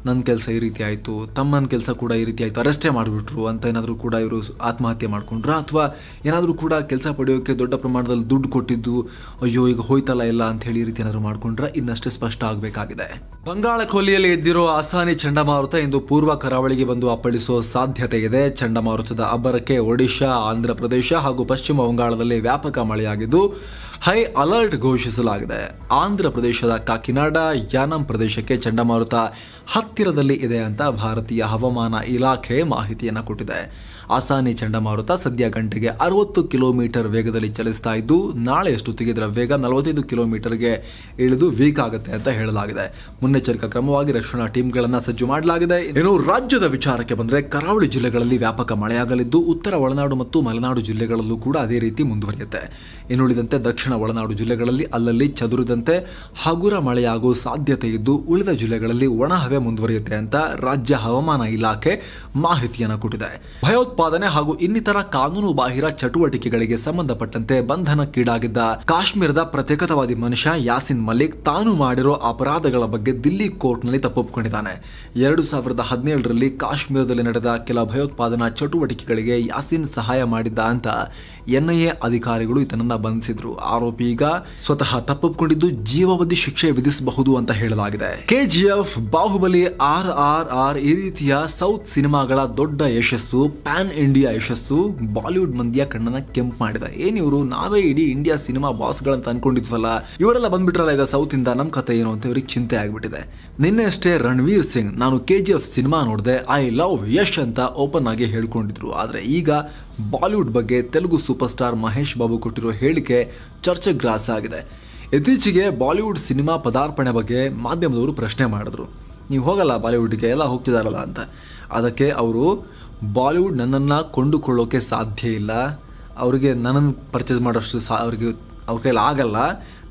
ನನ್ನ ಕೆಲಸ ಈ ರೀತಿ ಆಯಿತು ತಮ್ಮನ ಕೆಲಸ ಕೂಡ ಈ ರೀತಿ ಆಯಿತು ಅರೆಸ್ಟೇ ಮಾಡಿಬಿಟ್ರು ಅಂತ ಏನಾದರೂ ಕೂಡ ಇವರು ಆತ್ಮಹತ್ಯೆ ಮಾಡ್ಕೊಂಡ್ರು ಅಥವಾ ಏನಾದರೂ ಕೂಡ ಕೆಲಸ ಪಡೆಯೋಕ್ಕೆ ದೊಡ್ಡ ಪ್ರಮಾಣದಲ್ಲಿ ದುಡ್ಡು ಕೊಟ್ಟಿದ್ದು ಅಯ್ಯೋ ಈಗ ಹೋಯ್ತಲ್ಲ ಇಲ್ಲ ಅಂತ ಹೇಳಿ ಈ ರೀತಿ ಏನಾದರೂ ಮಾಡಿಕೊಂಡ್ರೆ ಇನ್ನಷ್ಟೇ ಸ್ಪಷ್ಟ ಆಗಬೇಕಾಗಿದೆ ಬಂಗಾಳ ಕೊಲ್ಲಿಯಲ್ಲಿ ಎದ್ದಿರೋ ಅಸಾನಿ ಚಂಡಮಾರುತ ಇಂದು ಪೂರ್ವ ಕರಾವಳಿಗೆ ಬಂದು ಅಪ್ಪಳಿಸುವ ಸಾಧ್ಯತೆ ಇದೆ ಚಂಡಮಾರುತದ ಅಬ್ಬರಕ್ಕೆ ಒಡಿಶಾ ಆಂಧ್ರ ಪ್ರದೇಶ ಹಾಗೂ ಪಶ್ಚಿಮ ಬಂಗಾಳದಲ್ಲಿ ವ್ಯಾಪಕ ಮಳೆಯಾಗಿದ್ದು ಹೈ ಅಲರ್ಟ್ ಘೋಷಿಸಲಾಗಿದೆ ಆಂಧ್ರ ಪ್ರದೇಶದ ಕಾಕಿನಾಡ ಯಾನಂ ಪ್ರದೇಶಕ್ಕೆ ಚಂಡಮಾರುತ ಹತ್ತಿರದಲ್ಲಿ ಇದೆ ಅಂತ ಭಾರತೀಯ ಹವಾಮಾನ ಇಲಾಖೆ ಮಾಹಿತಿಯನ್ನು ಕೊಟ್ಟಿದೆ ಅಸಾನಿ ಚಂಡಮಾರುತ ಸದ್ಯ ಗಂಟೆಗೆ ಅರವತ್ತು ಕಿಲೋಮೀಟರ್ ವೇಗದಲ್ಲಿ ಚಲಿಸ್ತಾ ಇದ್ದು ನಾಳೆ ಎಷ್ಟು ವೇಗ ನಲವತ್ತೈದು ಕಿಲೋಮೀಟರ್ಗೆ ಇಳಿದು ವೀಕ್ ಆಗುತ್ತೆ ಅಂತ ಹೇಳಲಾಗಿದೆ ಮುನ್ನೆಚ್ಚರಿಕಾ ಕ್ರಮವಾಗಿ ರಕ್ಷಣಾ ಟೀಮ್ಗಳನ್ನು ಸಜ್ಜು ಮಾಡಲಾಗಿದೆ ಇನ್ನು ರಾಜ್ಯದ ವಿಚಾರಕ್ಕೆ ಬಂದರೆ ಕರಾವಳಿ ಜಿಲ್ಲೆಗಳಲ್ಲಿ ವ್ಯಾಪಕ ಮಳೆಯಾಗಲಿದ್ದು ಉತ್ತರ ಒಳನಾಡು ಮತ್ತು ಮಲೆನಾಡು ಜಿಲ್ಲೆಗಳಲ್ಲೂ ಕೂಡ ಅದೇ ರೀತಿ ಮುಂದುವರಿಯುತ್ತೆ ಇನ್ನುಳಿದಂತೆ ದಕ್ಷಿಣ ಒಳನಾಡು ಜಿಲ್ಲೆಗಳಲ್ಲಿ ಅಲ್ಲಲ್ಲಿ ಚದುರಿದಂತೆ ಹಗುರ ಮಳೆಯಾಗುವ ಸಾಧ್ಯತೆ ಇದ್ದು ಉಳಿದ ಜಿಲ್ಲೆಗಳಲ್ಲಿ ಒಣಹವೆ ಮುಂದುವರಿಯುತ್ತೆ ಅಂತ ರಾಜ್ಯ ಹವಾಮಾನ ಇಲಾಖೆ ಮಾಹಿತಿಯನ್ನು ಕೊಟ್ಟಿದೆ ಭಯೋತ್ಪಾದನೆ ಉತ್ಪಾದನೆ ಹಾಗೂ ಇನ್ನಿತರ ಕಾನೂನು ಬಾಹಿರ ಚಟುವಟಿಕೆಗಳಿಗೆ ಸಂಬಂಧಪಟ್ಟಂತೆ ಬಂಧನಕ್ಕೀಡಾಗಿದ್ದ ಕಾಶ್ಮೀರದ ಪ್ರತ್ಯೇಕತಾವಾದಿ ಮನುಷ್ಯ ಯಾಸಿನ್ ಮಲಿಕ್ ತಾನು ಮಾಡಿರೋ ಅಪರಾಧಗಳ ಬಗ್ಗೆ ದಿಲ್ಲಿ ಕೋರ್ಟ್ನಲ್ಲಿ ತಪ್ಪೊಪ್ಪಿಕೊಂಡಿದ್ದಾನೆ ಎರಡು ಸಾವಿರದ ಹದಿನೇಳರಲ್ಲಿ ಕಾಶ್ಮೀರದಲ್ಲಿ ನಡೆದ ಕೆಲ ಭಯೋತ್ಪಾದನಾ ಚಟುವಟಿಕೆಗಳಿಗೆ ಯಾಸಿನ್ ಸಹಾಯ ಮಾಡಿದ್ದ ಅಂತ ಎನ್ಐಎ ಅಧಿಕಾರಿಗಳು ಈತನನ್ನ ಬಂಧಿಸಿದ್ರು ಆರೋಪಿ ಈಗ ಸ್ವತಃ ತಪ್ಪಿಕೊಂಡಿದ್ದು ಜೀವಾವಧಿ ಶಿಕ್ಷೆ ವಿಧಿಸಬಹುದು ಅಂತ ಹೇಳಲಾಗಿದೆ KGF Baahubali R R R ಈ ರೀತಿಯ ಸೌತ್ ಸಿನಿಮಾಗಳ ದೊಡ್ಡ ಯಶಸ್ಸು ಪ್ಯಾನ್ ಇಂಡಿಯಾ ಯಶಸ್ಸು ಬಾಲಿವುಡ್ ಮಂದಿಯ ಕಣ್ಣನ ಕೆಂಪ್ ಮಾಡಿದೆ ಏನ್ ಇವರು ನಾವೇ ಇಡೀ ಇಂಡಿಯಾ ಸಿನಿಮಾ ಬಾಸ್ ಅನ್ಕೊಂಡಿದ್ವಲ್ಲ ಇವರೆಲ್ಲ ಬಂದ್ಬಿಟ್ರಲ್ಲ ಈಗ ಸೌತ್ ಇಂದ ನಮ್ ಕತೆ ಏನು ಅಂತ ಇವ್ರಿಗೆ ಚಿಂತೆ ಆಗ್ಬಿಟ್ಟಿದೆ ಅಷ್ಟೇ ರಣವೀರ್ ಸಿಂಗ್ ನಾನು ಕೆ ಜಿ ಎಫ್ ಸಿನಿಮಾ ನೋಡಿದೆ ಐ ಲವ್ ಯಶ್ ಅಂತ ಓಪನ್ ಆಗಿ ಹೇಳ್ಕೊಂಡಿದ್ರು ಆದರೆ ಈಗ ಬಾಲಿವುಡ್ ಬಗ್ಗೆ ತೆಲುಗು ಸೂಪರ್ ಸ್ಟಾರ್ ಮಹೇಶ್ ಬಾಬು ಕೊಟ್ಟಿರೋ ಹೇಳಿಕೆ ಚರ್ಚೆಗ್ರಾಸ ಆಗಿದೆ ಇತ್ತೀಚೆಗೆ ಬಾಲಿವುಡ್ ಸಿನಿಮಾ ಪದಾರ್ಪಣೆ ಬಗ್ಗೆ ಮಾಧ್ಯಮದವರು ಪ್ರಶ್ನೆ ಮಾಡಿದ್ರು ನೀವು ಹೋಗಲ್ಲ ಬಾಲಿವುಡ್ಗೆ ಎಲ್ಲ ಹೋಗ್ತಿದಾರಲ್ಲ ಅಂತ ಅದಕ್ಕೆ ಅವರು ಬಾಲಿವುಡ್ ನನ್ನನ್ನು ಕೊಂಡುಕೊಳ್ಳೋಕೆ ಸಾಧ್ಯ ಇಲ್ಲ ಅವರಿಗೆ ನನ್ನನ್ನು ಪರ್ಚೇಸ್ ಮಾಡೋಷ್ಟು ಸಾ ಅವರಿಗೆ ಅವ್ರ ಕೈಲಿ ಆಗಲ್ಲ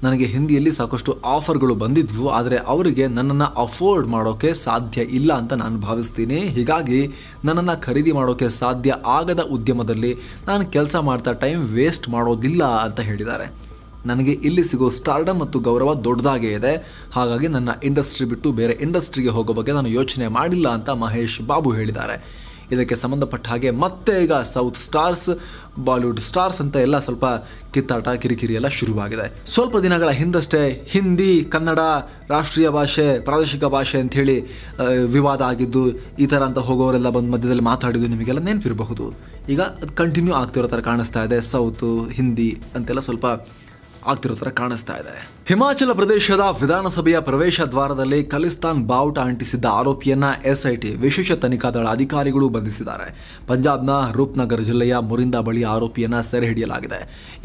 ನನಗೆ ಹಿಂದಿಯಲ್ಲಿ ಸಾಕಷ್ಟು ಆಫರ್ಗಳು ಬಂದಿದ್ವು ಆದರೆ ಅವರಿಗೆ ನನ್ನನ್ನು ಅಫೋರ್ಡ್ ಮಾಡೋಕ್ಕೆ ಸಾಧ್ಯ ಇಲ್ಲ ಅಂತ ನಾನು ಭಾವಿಸ್ತೀನಿ ಹೀಗಾಗಿ ನನ್ನನ್ನು ಖರೀದಿ ಮಾಡೋಕ್ಕೆ ಸಾಧ್ಯ ಆಗದ ಉದ್ಯಮದಲ್ಲಿ ನಾನು ಕೆಲಸ ಮಾಡ್ತಾ ಟೈಮ್ ವೇಸ್ಟ್ ಮಾಡೋದಿಲ್ಲ ಅಂತ ಹೇಳಿದ್ದಾರೆ ನನಗೆ ಇಲ್ಲಿ ಸಿಗೋ ಸ್ಟಾರ್ಡಮ್ ಮತ್ತು ಗೌರವ ದೊಡ್ಡದಾಗೇ ಇದೆ ಹಾಗಾಗಿ ನನ್ನ ಇಂಡಸ್ಟ್ರಿ ಬಿಟ್ಟು ಬೇರೆ ಇಂಡಸ್ಟ್ರಿಗೆ ಹೋಗೋ ಬಗ್ಗೆ ನಾನು ಯೋಚನೆ ಮಾಡಿಲ್ಲ ಅಂತ ಮಹೇಶ್ ಬಾಬು ಹೇಳಿದ್ದಾರೆ ಇದಕ್ಕೆ ಸಂಬಂಧಪಟ್ಟ ಹಾಗೆ ಮತ್ತೆ ಈಗ ಸೌತ್ ಸ್ಟಾರ್ಸ್ ಬಾಲಿವುಡ್ ಸ್ಟಾರ್ಸ್ ಅಂತ ಎಲ್ಲ ಸ್ವಲ್ಪ ಕಿತ್ತಾಟ ಕಿರಿಕಿರಿ ಎಲ್ಲ ಶುರುವಾಗಿದೆ ಸ್ವಲ್ಪ ದಿನಗಳ ಹಿಂದಷ್ಟೇ ಹಿಂದಿ ಕನ್ನಡ ರಾಷ್ಟ್ರೀಯ ಭಾಷೆ ಪ್ರಾದೇಶಿಕ ಭಾಷೆ ಅಂಥೇಳಿ ವಿವಾದ ಆಗಿದ್ದು ಈ ಥರ ಅಂತ ಹೋಗೋರೆಲ್ಲ ಬಂದು ಮಧ್ಯದಲ್ಲಿ ಮಾತಾಡಿದ್ದು ನಿಮಗೆಲ್ಲ ನೆನಪಿರಬಹುದು ಈಗ ಅದು ಕಂಟಿನ್ಯೂ ಆಗ್ತಿರೋ ಥರ ಕಾಣಿಸ್ತಾ ಇದೆ ಸೌತ್ ಹಿಂದಿ ಅಂತೆಲ್ಲ ಸ್ವಲ್ಪ ಆಗ್ತಿರೋ ಥರ ಕಾಣಿಸ್ತಾ ಇದೆ ಹಿಮಾಚಲ ಪ್ರದೇಶದ ವಿಧಾನಸಭೆಯ ಪ್ರವೇಶ ದ್ವಾರದಲ್ಲಿ ಖಲಿಸ್ತಾನ್ ಬಾವುಟ ಅಂಟಿಸಿದ್ದ ಆರೋಪಿಯನ್ನ ಎಸ್ಐಟಿ ವಿಶೇಷ ತನಿಖಾ ದಳ ಅಧಿಕಾರಿಗಳು ಬಂಧಿಸಿದ್ದಾರೆ ಪಂಜಾಬ್ನ ರೂಪ್ನಗರ್ ಜಿಲ್ಲೆಯ ಮುರಿಂದಾ ಬಳಿ ಆರೋಪಿಯನ್ನ ಸೆರೆ ಹಿಡಿಯಲಾಗಿದೆ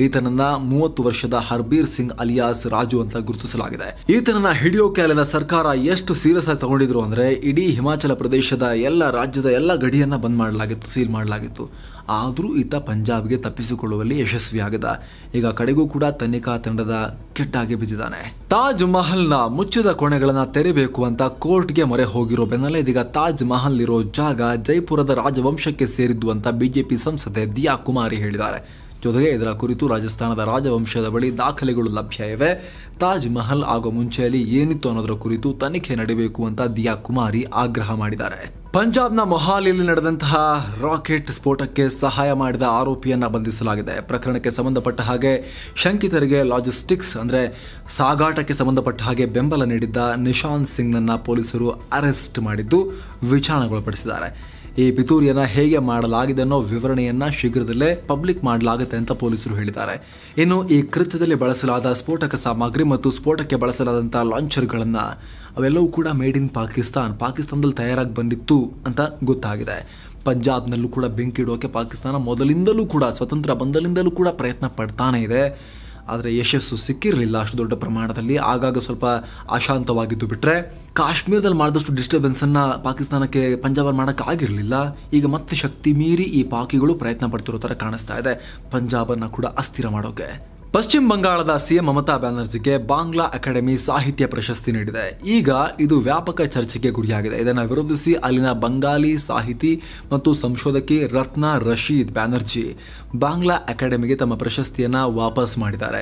ಈತನನ್ನ ಮೂವತ್ತು ವರ್ಷದ ಹರ್ಬೀರ್ ಸಿಂಗ್ ಅಲಿಯಾಸ್ ರಾಜು ಅಂತ ಗುರುತಿಸಲಾಗಿದೆ ಈತನನ್ನ ಹಿಡಿಯೋಕೆ ಅಲ್ಲಿನ ಸರ್ಕಾರ ಎಷ್ಟು ಸೀರಿಯಸ್ ಆಗಿ ತಗೊಂಡಿದ್ರು ಅಂದ್ರೆ ಇಡೀ ಹಿಮಾಚಲ ಪ್ರದೇಶದ ಎಲ್ಲ ರಾಜ್ಯದ ಎಲ್ಲ ಗಡಿಯನ್ನ ಬಂದ್ ಮಾಡಲಾಗಿತ್ತು ಸೀಲ್ ಮಾಡಲಾಗಿತ್ತು ಆದರೂ ಈತ ಪಂಜಾಬ್ಗೆ ತಪ್ಪಿಸಿಕೊಳ್ಳುವಲ್ಲಿ ಯಶಸ್ವಿಯಾಗಿದೆ ಈಗ ಕಡೆಗೂ ಕೂಡ ತನಿಖಾ ತಂಡದ ಕೆಟ್ಟಾಗಿ ಮುಚ್ಚಿದ್ದಾನೆ ತಾಜ್ ನ ಮುಚ್ಚಿದ ಕೋಣೆಗಳನ್ನ ತೆರೆಯಬೇಕು ಅಂತ ಗೆ ಮೊರೆ ಹೋಗಿರೋ ಬೆನ್ನಲ್ಲೇ ಇದೀಗ ತಾಜ್ ಮಹಲ್ ಇರೋ ಜಾಗ ಜೈಪುರದ ರಾಜವಂಶಕ್ಕೆ ಸೇರಿದ್ದು ಅಂತ ಬಿಜೆಪಿ ಸಂಸದೆ ದಿಯಾ ಕುಮಾರಿ ಹೇಳಿದ್ದಾರೆ ಜೊತೆಗೆ ಇದರ ಕುರಿತು ರಾಜಸ್ಥಾನದ ರಾಜವಂಶದ ಬಳಿ ದಾಖಲೆಗಳು ಲಭ್ಯ ಇವೆ ತಾಜ್ ಮಹಲ್ ಆಗೋ ಮುಂಚೆಯಲ್ಲಿ ಏನಿತ್ತು ಅನ್ನೋದರ ಕುರಿತು ತನಿಖೆ ನಡೆಯಬೇಕು ಅಂತ ದಿಯಾ ಕುಮಾರಿ ಆಗ್ರಹ ಮಾಡಿದ್ದಾರೆ ಪಂಜಾಬ್ನ ಮೊಹಾಲಿಯಲ್ಲಿ ನಡೆದಂತಹ ರಾಕೆಟ್ ಸ್ಫೋಟಕ್ಕೆ ಸಹಾಯ ಮಾಡಿದ ಆರೋಪಿಯನ್ನ ಬಂಧಿಸಲಾಗಿದೆ ಪ್ರಕರಣಕ್ಕೆ ಸಂಬಂಧಪಟ್ಟ ಹಾಗೆ ಶಂಕಿತರಿಗೆ ಲಾಜಿಸ್ಟಿಕ್ಸ್ ಅಂದರೆ ಸಾಗಾಟಕ್ಕೆ ಸಂಬಂಧಪಟ್ಟ ಹಾಗೆ ಬೆಂಬಲ ನೀಡಿದ್ದ ನಿಶಾಂತ್ ಸಿಂಗ್ನನ್ನ ಪೊಲೀಸರು ಅರೆಸ್ಟ್ ಮಾಡಿದ್ದು ವಿಚಾರಣೆಗೊಳಪಡಿಸಿದ್ದಾರೆ ಈ ಪಿತೂರಿಯನ್ನ ಹೇಗೆ ಮಾಡಲಾಗಿದೆ ಅನ್ನೋ ವಿವರಣೆಯನ್ನ ಶೀಘ್ರದಲ್ಲೇ ಪಬ್ಲಿಕ್ ಮಾಡಲಾಗುತ್ತೆ ಅಂತ ಪೊಲೀಸರು ಹೇಳಿದ್ದಾರೆ ಇನ್ನು ಈ ಕೃತ್ಯದಲ್ಲಿ ಬಳಸಲಾದ ಸ್ಫೋಟಕ ಸಾಮಗ್ರಿ ಮತ್ತು ಸ್ಫೋಟಕ್ಕೆ ಬಳಸಲಾದಂತಹ ಲಾಂಚರ್ಗಳನ್ನು ಅವೆಲ್ಲವೂ ಕೂಡ ಮೇಡ್ ಇನ್ ಪಾಕಿಸ್ತಾನ್ ಪಾಕಿಸ್ತಾನದಲ್ಲಿ ತಯಾರಾಗಿ ಬಂದಿತ್ತು ಅಂತ ಗೊತ್ತಾಗಿದೆ ಪಂಜಾಬ್ನಲ್ಲೂ ಕೂಡ ಬೆಂಕಿ ಇಡೋಕೆ ಪಾಕಿಸ್ತಾನ ಮೊದಲಿಂದಲೂ ಕೂಡ ಸ್ವತಂತ್ರ ಬಂದಲಿಂದಲೂ ಕೂಡ ಪ್ರಯತ್ನ ಪಡ್ತಾನೆ ಇದೆ ಆದರೆ ಯಶಸ್ಸು ಸಿಕ್ಕಿರಲಿಲ್ಲ ಅಷ್ಟು ದೊಡ್ಡ ಪ್ರಮಾಣದಲ್ಲಿ ಆಗಾಗ ಸ್ವಲ್ಪ ಅಶಾಂತವಾಗಿದ್ದು ಬಿಟ್ಟರೆ ಕಾಶ್ಮೀರದಲ್ಲಿ ಮಾಡಿದಷ್ಟು ಡಿಸ್ಟರ್ಬೆನ್ಸನ್ನು ಪಾಕಿಸ್ತಾನಕ್ಕೆ ಪಂಜಾಬಲ್ಲಿ ಮಾಡೋಕ್ಕಾಗಿರಲಿಲ್ಲ ಈಗ ಮತ್ತೆ ಶಕ್ತಿ ಮೀರಿ ಈ ಪಾಕಿಗಳು ಪ್ರಯತ್ನ ಪಡ್ತಿರೋ ಥರ ಕಾಣಿಸ್ತಾ ಇದೆ ಪಂಜಾಬನ್ನು ಕೂಡ ಅಸ್ಥಿರ ಮಾಡೋಕ್ಕೆ ಪಶ್ಚಿಮ ಬಂಗಾಳದ ಸಿಎಂ ಮಮತಾ ಬ್ಯಾನರ್ಜಿಗೆ ಬಾಂಗ್ಲಾ ಅಕಾಡೆಮಿ ಸಾಹಿತ್ಯ ಪ್ರಶಸ್ತಿ ನೀಡಿದೆ ಈಗ ಇದು ವ್ಯಾಪಕ ಚರ್ಚೆಗೆ ಗುರಿಯಾಗಿದೆ ಇದನ್ನು ವಿರೋಧಿಸಿ ಅಲ್ಲಿನ ಬಂಗಾಲಿ ಸಾಹಿತಿ ಮತ್ತು ಸಂಶೋಧಕಿ ರತ್ನ ರಶೀದ್ ಬ್ಯಾನರ್ಜಿ ಬಾಂಗ್ಲಾ ಅಕಾಡೆಮಿಗೆ ತಮ್ಮ ಪ್ರಶಸ್ತಿಯನ್ನು ವಾಪಸ್ ಮಾಡಿದ್ದಾರೆ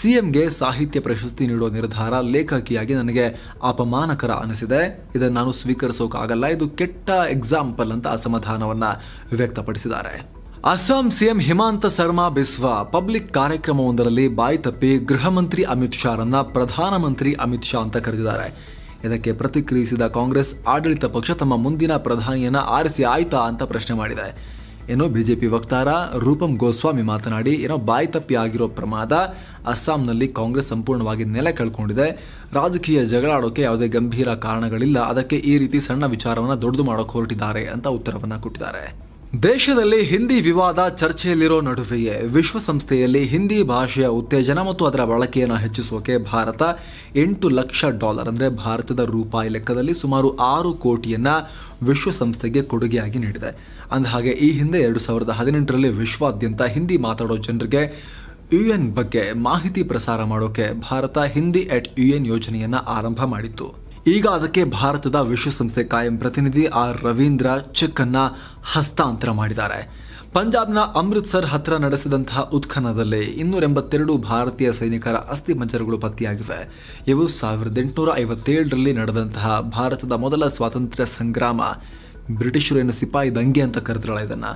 ಸಿಎಂಗೆ ಸಾಹಿತ್ಯ ಪ್ರಶಸ್ತಿ ನೀಡೋ ನಿರ್ಧಾರ ಲೇಖಕಿಯಾಗಿ ನನಗೆ ಅಪಮಾನಕರ ಅನಿಸಿದೆ ಇದನ್ನು ನಾನು ಸ್ವೀಕರಿಸೋಕ್ಕಾಗಲ್ಲ ಇದು ಕೆಟ್ಟ ಎಕ್ಸಾಂಪಲ್ ಅಂತ ಅಸಮಾಧಾನವನ್ನು ವ್ಯಕ್ತಪಡಿಸಿದ್ದಾರೆ ಅಸ್ಸಾಂ ಸಿಎಂ ಹಿಮಾಂತ ಸರ್ಮಾ ಬಿಸ್ವಾ ಪಬ್ಲಿಕ್ ಕಾರ್ಯಕ್ರಮವೊಂದರಲ್ಲಿ ಬಾಯಿ ತಪ್ಪಿ ಗೃಹ ಮಂತ್ರಿ ಅಮಿತ್ ಶಾರನ್ನ ಪ್ರಧಾನಮಂತ್ರಿ ಅಮಿತ್ ಶಾ ಅಂತ ಕರೆದಿದ್ದಾರೆ ಇದಕ್ಕೆ ಪ್ರತಿಕ್ರಿಯಿಸಿದ ಕಾಂಗ್ರೆಸ್ ಆಡಳಿತ ಪಕ್ಷ ತಮ್ಮ ಮುಂದಿನ ಪ್ರಧಾನಿಯನ್ನ ಆರಿಸಿ ಆಯ್ತಾ ಅಂತ ಪ್ರಶ್ನೆ ಮಾಡಿದೆ ಏನು ಬಿಜೆಪಿ ವಕ್ತಾರ ರೂಪಂ ಗೋಸ್ವಾಮಿ ಮಾತನಾಡಿ ಏನೋ ಬಾಯಿ ತಪ್ಪಿ ಆಗಿರೋ ಪ್ರಮಾದ ಅಸ್ಸಾಂನಲ್ಲಿ ಕಾಂಗ್ರೆಸ್ ಸಂಪೂರ್ಣವಾಗಿ ನೆಲೆ ಕಳ್ಕೊಂಡಿದೆ ರಾಜಕೀಯ ಜಗಳಾಡೋಕೆ ಯಾವುದೇ ಗಂಭೀರ ಕಾರಣಗಳಿಲ್ಲ ಅದಕ್ಕೆ ಈ ರೀತಿ ಸಣ್ಣ ವಿಚಾರವನ್ನು ದೊಡ್ಡದು ಮಾಡೋಕೆ ಹೊರಟಿದ್ದಾರೆ ಅಂತ ಉತ್ತರವನ್ನು ಕೊಟ್ಟಿದ್ದಾರೆ ದೇಶದಲ್ಲಿ ಹಿಂದಿ ವಿವಾದ ಚರ್ಚೆಯಲ್ಲಿರೋ ನಡುವೆಯೇ ವಿಶ್ವಸಂಸ್ಥೆಯಲ್ಲಿ ಹಿಂದಿ ಭಾಷೆಯ ಉತ್ತೇಜನ ಮತ್ತು ಅದರ ಬಳಕೆಯನ್ನು ಹೆಚ್ಚಿಸೋಕೆ ಭಾರತ ಎಂಟು ಲಕ್ಷ ಡಾಲರ್ ಅಂದರೆ ಭಾರತದ ರೂಪಾಯಿ ಲೆಕ್ಕದಲ್ಲಿ ಸುಮಾರು ಆರು ಕೋಟಿಯನ್ನು ವಿಶ್ವಸಂಸ್ಥೆಗೆ ಕೊಡುಗೆಯಾಗಿ ನೀಡಿದೆ ಅಂದಹಾಗೆ ಈ ಹಿಂದೆ ಎರಡು ಸಾವಿರದ ಹದಿನೆಂಟರಲ್ಲಿ ವಿಶ್ವಾದ್ಯಂತ ಹಿಂದಿ ಮಾತಾಡೋ ಜನರಿಗೆ ಯು ಎನ್ ಬಗ್ಗೆ ಮಾಹಿತಿ ಪ್ರಸಾರ ಮಾಡೋಕೆ Bharat Hindi at U N ಯೋಜನೆಯನ್ನು ಆರಂಭ ಮಾಡಿತ್ತು ಈಗ ಅದಕ್ಕೆ ಭಾರತದ ವಿಶ್ವಸಂಸ್ಥೆ ಕಾಯಂ ಪ್ರತಿನಿಧಿ ಆರ್ ರವೀಂದ್ರ ಚೆಕ್ ಅನ್ನ ಹಸ್ತಾಂತರ ಮಾಡಿದ್ದಾರೆ ಪಂಜಾಬ್ನ ಅಮೃತ್ಸರ್ ಹತ್ತಿರ ನಡೆಸಿದಂತಹ ಉತ್ಖನದಲ್ಲಿ ಇನ್ನೂರ ಎಂಬತ್ತೆರಡು ಭಾರತೀಯ ಸೈನಿಕರ ಮಂಜರುಗಳು ಪತ್ತೆಯಾಗಿವೆ ಇವು ಸಾವಿರದ ಎಂಟುನೂರ ಐವತ್ತೇಳರಲ್ಲಿ ನಡೆದಂತಹ ಭಾರತದ ಮೊದಲ ಸ್ವಾತಂತ್ರ್ಯ ಸಂಗ್ರಾಮ ಬ್ರಿಟಿಷರು ಏನು ಸಿಪಾಯಿ ದಂಗೆ ಅಂತ ಕರೆದ್ರಲ್ಲ ಇದನ್ನು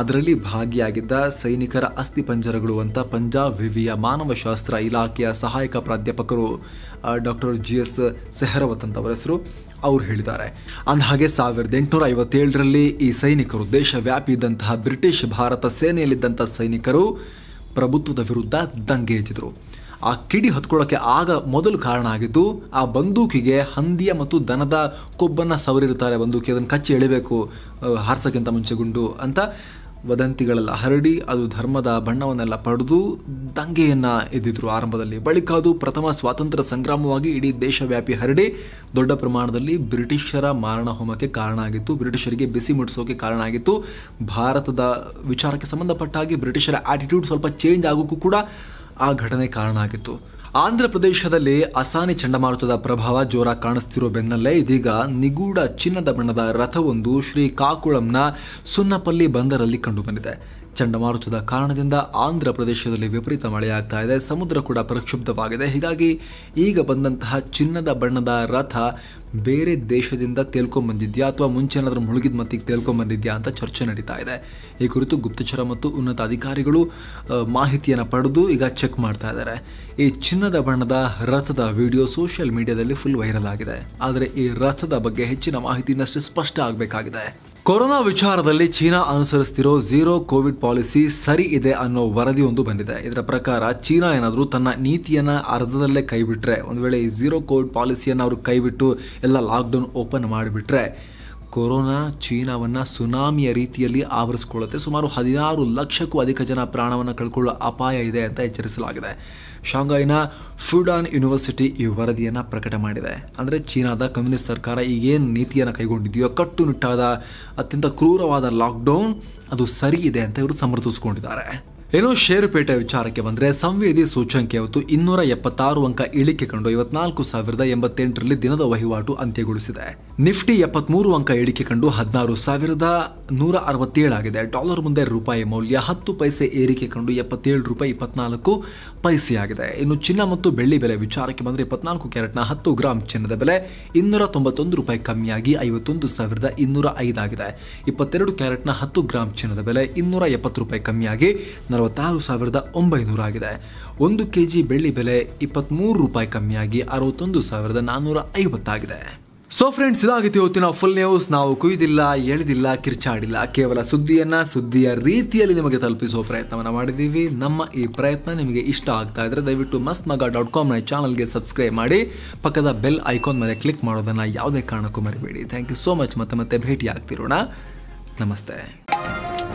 ಅದರಲ್ಲಿ ಭಾಗಿಯಾಗಿದ್ದ ಸೈನಿಕರ ಅಸ್ಥಿ ಪಂಜರಗಳು ಅಂತ ಪಂಜಾಬ್ ವಿವಿಯ ಮಾನವಶಾಸ್ತ್ರ ಇಲಾಖೆಯ ಸಹಾಯಕ ಪ್ರಾಧ್ಯಾಪಕರು ಡಾಕ್ಟರ್ ಜಿ ಎಸ್ ಸೆಹರವತ್ ಅಂತ ಅವರ ಹೆಸರು ಅವ್ರು ಹೇಳಿದ್ದಾರೆ ಅಂದಹಾಗೆ ಸಾವಿರದ ಎಂಟುನೂರ ಐವತ್ತೇಳರಲ್ಲಿ ಈ ಸೈನಿಕರು ದೇಶವ್ಯಾಪಿ ಇದ್ದಂತಹ ಬ್ರಿಟಿಷ್ ಭಾರತ ಸೇನೆಯಲ್ಲಿದ್ದಂಥ ಸೈನಿಕರು ಪ್ರಭುತ್ವದ ವಿರುದ್ಧ ದಂಗೆ ಹೆಚ್ಚಿದ್ರು ಆ ಕಿಡಿ ಹೊತ್ಕೊಳ್ಳೋಕೆ ಆಗ ಮೊದಲು ಕಾರಣ ಆಗಿದ್ದು ಆ ಬಂದೂಕಿಗೆ ಹಂದಿಯ ಮತ್ತು ದನದ ಕೊಬ್ಬನ್ನು ಸವರಿರ್ತಾರೆ ಬಂದೂಕಿ ಅದನ್ನು ಕಚ್ಚಿ ಎಳಿಬೇಕು ಹಾರಿಸೋಕ್ಕಿಂತ ಮುಂಚೆ ಗುಂಡು ಅಂತ ವದಂತಿಗಳೆಲ್ಲ ಹರಡಿ ಅದು ಧರ್ಮದ ಬಣ್ಣವನ್ನೆಲ್ಲ ಪಡೆದು ದಂಗೆಯನ್ನು ಎದ್ದಿದ್ರು ಆರಂಭದಲ್ಲಿ ಬಳಿಕ ಅದು ಪ್ರಥಮ ಸ್ವಾತಂತ್ರ್ಯ ಸಂಗ್ರಾಮವಾಗಿ ಇಡೀ ದೇಶವ್ಯಾಪಿ ಹರಡಿ ದೊಡ್ಡ ಪ್ರಮಾಣದಲ್ಲಿ ಬ್ರಿಟಿಷರ ಮಾರಣ ಹೋಮಕ್ಕೆ ಕಾರಣ ಆಗಿತ್ತು ಬ್ರಿಟಿಷರಿಗೆ ಬಿಸಿ ಮುಡಿಸೋಕೆ ಕಾರಣ ಆಗಿತ್ತು ಭಾರತದ ವಿಚಾರಕ್ಕೆ ಸಂಬಂಧಪಟ್ಟ ಹಾಗೆ ಬ್ರಿಟಿಷರ ಆಟಿಟ್ಯೂಡ್ ಸ್ವಲ್ಪ ಚೇಂಜ್ ಆಗೋಕ್ಕೂ ಕೂಡ ಆ ಘಟನೆ ಕಾರಣ ಆಗಿತ್ತು ಆಂಧ್ರ ಪ್ರದೇಶದಲ್ಲಿ ಅಸಾನಿ ಚಂಡಮಾರುತದ ಪ್ರಭಾವ ಜೋರ ಕಾಣಿಸುತ್ತಿರುವ ಬೆನ್ನಲ್ಲೇ ಇದೀಗ ನಿಗೂಢ ಚಿನ್ನದ ಬಣ್ಣದ ರಥವೊಂದು ಶ್ರೀ ಕಾಕುಳಂನ ಸುನ್ನಪಲ್ಲಿ ಬಂದರಲ್ಲಿ ಕಂಡುಬಂದಿದೆ ಚಂಡಮಾರುತದ ಕಾರಣದಿಂದ ಆಂಧ್ರ ಪ್ರದೇಶದಲ್ಲಿ ವಿಪರೀತ ಮಳೆಯಾಗ್ತಾ ಇದೆ ಸಮುದ್ರ ಕೂಡ ಪ್ರಕ್ಷುಬ್ಧವಾಗಿದೆ ಹೀಗಾಗಿ ಈಗ ಬಂದಂತಹ ಚಿನ್ನದ ಬಣ್ಣದ ರಥ ಬೇರೆ ದೇಶದಿಂದ ತೇಲ್ಕೊಂಬಂದಿದ್ಯಾ ಅಥವಾ ಮುಂಚೆ ಏನಾದರೂ ಮುಳುಗಿದ ಮತ್ತಿಗೆ ತೇಲ್ಕೊಂಬಂದಿದ್ಯಾ ಅಂತ ಚರ್ಚೆ ನಡೀತಾ ಇದೆ ಈ ಕುರಿತು ಗುಪ್ತಚರ ಮತ್ತು ಉನ್ನತ ಅಧಿಕಾರಿಗಳು ಮಾಹಿತಿಯನ್ನು ಪಡೆದು ಈಗ ಚೆಕ್ ಮಾಡ್ತಾ ಇದ್ದಾರೆ ಈ ಚಿನ್ನದ ಬಣ್ಣದ ರಥದ ವಿಡಿಯೋ ಸೋಷಿಯಲ್ ಮೀಡಿಯಾದಲ್ಲಿ ಫುಲ್ ವೈರಲ್ ಆಗಿದೆ ಆದರೆ ಈ ರಥದ ಬಗ್ಗೆ ಹೆಚ್ಚಿನ ಇನ್ನಷ್ಟು ಸ್ಪಷ್ಟ ಆಗಬೇಕಾಗಿದೆ ಕೊರೋನಾ ವಿಚಾರದಲ್ಲಿ ಚೀನಾ ಅನುಸರಿಸ್ತಿರೋ ಝೀರೋ ಕೋವಿಡ್ ಪಾಲಿಸಿ ಸರಿ ಇದೆ ಅನ್ನೋ ವರದಿ ಒಂದು ಬಂದಿದೆ ಇದರ ಪ್ರಕಾರ ಚೀನಾ ಏನಾದರೂ ತನ್ನ ನೀತಿಯನ್ನು ಅರ್ಧದಲ್ಲೇ ಕೈಬಿಟ್ರೆ ಒಂದು ವೇಳೆ ಈ ಝೀರೋ ಕೋವಿಡ್ ಪಾಲಿಸಿಯನ್ನು ಅವರು ಕೈಬಿಟ್ಟು ಎಲ್ಲ ಲಾಕ್ಡೌನ್ ಓಪನ್ ಮಾಡಿಬಿಟ್ರೆ ಕೊರೋನಾ ಚೀನಾವನ್ನು ಸುನಾಮಿಯ ರೀತಿಯಲ್ಲಿ ಆವರಿಸಿಕೊಳ್ಳುತ್ತೆ ಸುಮಾರು ಹದಿನಾರು ಲಕ್ಷಕ್ಕೂ ಅಧಿಕ ಜನ ಪ್ರಾಣವನ್ನು ಕಳ್ಕೊಳ್ಳುವ ಅಪಾಯ ಇದೆ ಅಂತ ಎಚ್ಚರಿಸಲಾಗಿದೆ ಶಾಂಘೈನ ಫ್ಯೂಡಾನ್ ಯೂನಿವರ್ಸಿಟಿ ಈ ವರದಿಯನ್ನು ಪ್ರಕಟ ಮಾಡಿದೆ ಅಂದರೆ ಚೀನಾದ ಕಮ್ಯುನಿಸ್ಟ್ ಸರ್ಕಾರ ಈಗೇನು ನೀತಿಯನ್ನು ಕೈಗೊಂಡಿದೆಯೋ ಕಟ್ಟುನಿಟ್ಟಾದ ಅತ್ಯಂತ ಕ್ರೂರವಾದ ಲಾಕ್ಡೌನ್ ಅದು ಸರಿ ಇದೆ ಅಂತ ಇವರು ಸಮರ್ಥಿಸ್ಕೊಂಡಿದ್ದಾರೆ ಇನ್ನು ಷೇರುಪೇಟೆ ವಿಚಾರಕ್ಕೆ ಬಂದರೆ ಸಂವೇದಿ ಸೂಚ್ಯಂಕ ಇವತ್ತು ಇನ್ನೂರ ಎಪ್ಪತ್ತಾರು ಅಂಕ ಇಳಿಕೆ ಕಂಡು ಇವತ್ನಾಲ್ಕು ಸಾವಿರದ ಎಂಬತ್ತೆಂಟರಲ್ಲಿ ದಿನದ ವಹಿವಾಟು ಅಂತ್ಯಗೊಳಿಸಿದೆ ನಿಫ್ಟಿ ಎಪ್ಪತ್ಮೂರು ಅಂಕ ಇಳಿಕೆ ಕಂಡು ಹದಿನಾರು ಸಾವಿರದ ನೂರ ಅರವತ್ತೇಳಾಗಿದೆ ಡಾಲರ್ ಮುಂದೆ ರೂಪಾಯಿ ಮೌಲ್ಯ ಹತ್ತು ಪೈಸೆ ಏರಿಕೆ ಕಂಡು ಎಪ್ಪತ್ತೇಳು ರೂಪಾಯಿ ಇಪ್ಪತ್ನಾಲ್ಕು ಪೈಸೆಯಾಗಿದೆ ಇನ್ನು ಚಿನ್ನ ಮತ್ತು ಬೆಳ್ಳಿ ಬೆಲೆ ವಿಚಾರಕ್ಕೆ ಬಂದರೆ ಇಪ್ಪತ್ನಾಲ್ಕು ಕ್ಯಾರೆಟ್ನ ಹತ್ತು ಗ್ರಾಮ್ ಚಿನ್ನದ ಬೆಲೆ ಇನ್ನೂರ ತೊಂಬತ್ತೊಂದು ರೂಪಾಯಿ ಕಮ್ಮಿಯಾಗಿ ಐವತ್ತೊಂದು ಸಾವಿರದ ಇನ್ನೂರ ಐದಾಗಿದೆ ಇಪ್ಪತ್ತೆರಡು ಕ್ಯಾರೆಟ್ನ ಹತ್ತು ಗ್ರಾಮ್ ಚಿನ್ನದ ಬೆಲೆ ಇನ್ನೂರ ಎಪ್ಪತ್ತು ರೂಪಾಯಿ ಕಮ್ಮಿಯಾಗಿ ಅರವತ್ತಾರು ಸಾವಿರದ ಒಂಬೈನೂರ ಆಗಿದೆ ಒಂದು ಕೆ ಜಿ ಬೆಳ್ಳಿ ಬೆಲೆ ಇಪ್ಪತ್ಮೂರು ರೂಪಾಯಿ ಕಮ್ಮಿಯಾಗಿ ಅರವತ್ತೊಂದು ಸಾವಿರದ ನಾನ್ನೂರ ಐವತ್ತಾಗಿದೆ ಸೊ ಫ್ರೆಂಡ್ಸ್ ಇವತ್ತು ಇವತ್ತಿನ ಫುಲ್ ನ್ಯೂಸ್ ನಾವು ಕುಯ್ದಿಲ್ಲ ಎಳೆದಿಲ್ಲ ಕಿರ್ಚಾಡಿಲ್ಲ ಕೇವಲ ಸುದ್ದಿಯನ್ನ ಸುದ್ದಿಯ ರೀತಿಯಲ್ಲಿ ನಿಮಗೆ ತಲುಪಿಸುವ ಪ್ರಯತ್ನವನ್ನು ಮಾಡಿದ್ದೀವಿ ನಮ್ಮ ಈ ಪ್ರಯತ್ನ ನಿಮಗೆ ಇಷ್ಟ ಆಗ್ತಾ ಇದ್ರೆ ದಯವಿಟ್ಟು ಮಸ್ತ್ ಮಗ ಡಾಟ್ ಕಾಮ್ನ ಈ ಚಾನಲ್ಗೆ ಸಬ್ಸ್ಕ್ರೈಬ್ ಮಾಡಿ ಪಕ್ಕದ ಬೆಲ್ ಐಕಾನ್ ಮೇಲೆ ಕ್ಲಿಕ್ ಮಾಡೋದನ್ನು ಯಾವುದೇ ಕಾರಣಕ್ಕೂ ಮರಿಬೇಡಿ ಥ್ಯಾಂಕ್ ಯು ಸೋ ಮಚ್ ಮತ್ತೆ ಮತ್ತೆ ಭೇಟಿ ಆಗ್ತಿರೋಣ ನಮಸ್ತೆ